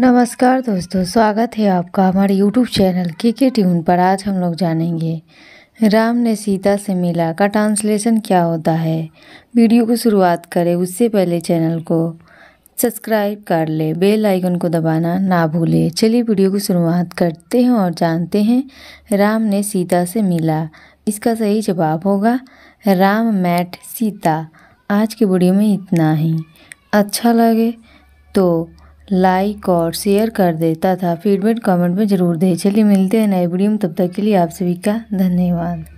नमस्कार दोस्तों स्वागत है आपका हमारे YouTube चैनल के के ट्यून पर आज हम लोग जानेंगे राम ने सीता से मिला का ट्रांसलेशन क्या होता है वीडियो को शुरुआत करें उससे पहले चैनल को सब्सक्राइब कर ले बेल आइकन को दबाना ना भूले चलिए वीडियो को शुरुआत करते हैं और जानते हैं राम ने सीता से मिला इसका सही जवाब होगा राम मैट सीता आज की वीडियो में इतना ही अच्छा लगे तो लाइक और शेयर कर देता था फीडबैक कमेंट में ज़रूर दें चलिए मिलते हैं नए वीडियो में तब तक के लिए आप सभी का धन्यवाद